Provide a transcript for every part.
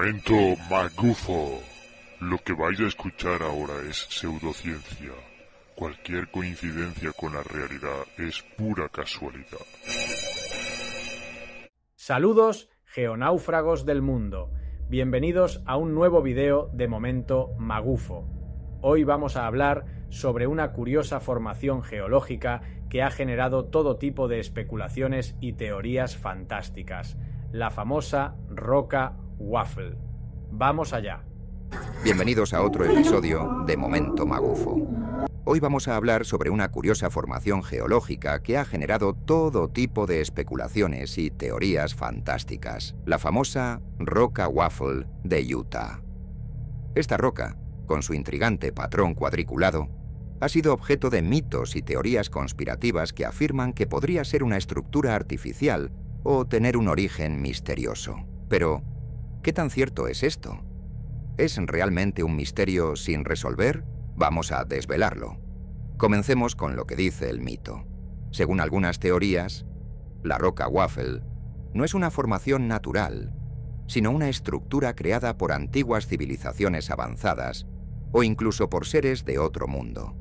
Momento magufo. Lo que vais a escuchar ahora es pseudociencia. Cualquier coincidencia con la realidad es pura casualidad. Saludos, geonáufragos del mundo. Bienvenidos a un nuevo video de Momento Magufo. Hoy vamos a hablar sobre una curiosa formación geológica que ha generado todo tipo de especulaciones y teorías fantásticas, la famosa roca Waffle. Vamos allá. Bienvenidos a otro episodio de Momento Magufo. Hoy vamos a hablar sobre una curiosa formación geológica que ha generado todo tipo de especulaciones y teorías fantásticas, la famosa Roca Waffle de Utah. Esta roca, con su intrigante patrón cuadriculado, ha sido objeto de mitos y teorías conspirativas que afirman que podría ser una estructura artificial o tener un origen misterioso. Pero, ¿Qué tan cierto es esto? ¿Es realmente un misterio sin resolver? Vamos a desvelarlo. Comencemos con lo que dice el mito. Según algunas teorías, la roca Waffle no es una formación natural, sino una estructura creada por antiguas civilizaciones avanzadas o incluso por seres de otro mundo.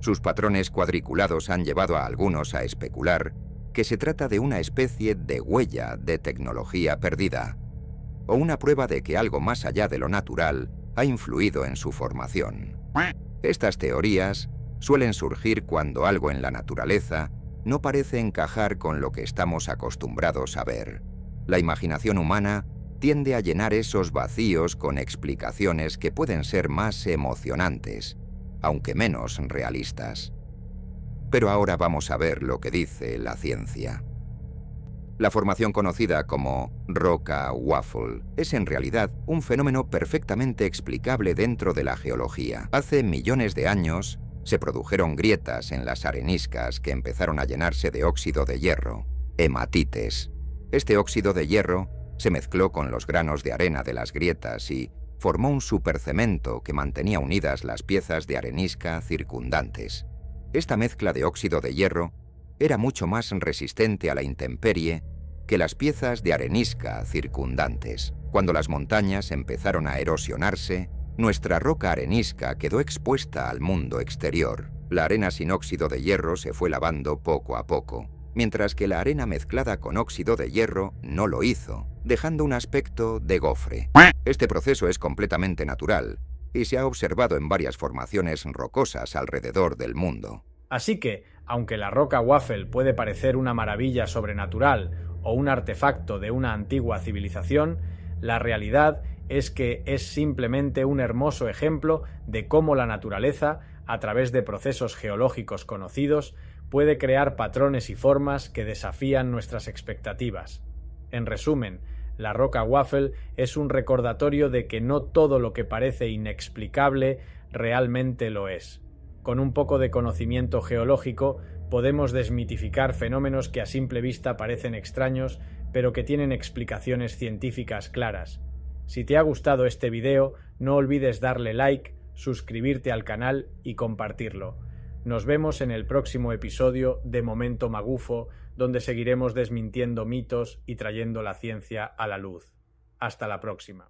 Sus patrones cuadriculados han llevado a algunos a especular que se trata de una especie de huella de tecnología perdida, o una prueba de que algo más allá de lo natural ha influido en su formación. Estas teorías suelen surgir cuando algo en la naturaleza no parece encajar con lo que estamos acostumbrados a ver. La imaginación humana tiende a llenar esos vacíos con explicaciones que pueden ser más emocionantes, aunque menos realistas. Pero ahora vamos a ver lo que dice la ciencia. La formación conocida como roca waffle es en realidad un fenómeno perfectamente explicable dentro de la geología. Hace millones de años se produjeron grietas en las areniscas que empezaron a llenarse de óxido de hierro, hematites. Este óxido de hierro se mezcló con los granos de arena de las grietas y formó un supercemento que mantenía unidas las piezas de arenisca circundantes. Esta mezcla de óxido de hierro era mucho más resistente a la intemperie que las piezas de arenisca circundantes. Cuando las montañas empezaron a erosionarse, nuestra roca arenisca quedó expuesta al mundo exterior. La arena sin óxido de hierro se fue lavando poco a poco, mientras que la arena mezclada con óxido de hierro no lo hizo, dejando un aspecto de gofre. Este proceso es completamente natural y se ha observado en varias formaciones rocosas alrededor del mundo. Así que, aunque la roca waffle puede parecer una maravilla sobrenatural o un artefacto de una antigua civilización, la realidad es que es simplemente un hermoso ejemplo de cómo la naturaleza, a través de procesos geológicos conocidos, puede crear patrones y formas que desafían nuestras expectativas. En resumen, la roca waffle es un recordatorio de que no todo lo que parece inexplicable realmente lo es. Con un poco de conocimiento geológico podemos desmitificar fenómenos que a simple vista parecen extraños, pero que tienen explicaciones científicas claras. Si te ha gustado este video, no olvides darle like, suscribirte al canal y compartirlo. Nos vemos en el próximo episodio de Momento Magufo, donde seguiremos desmintiendo mitos y trayendo la ciencia a la luz. Hasta la próxima.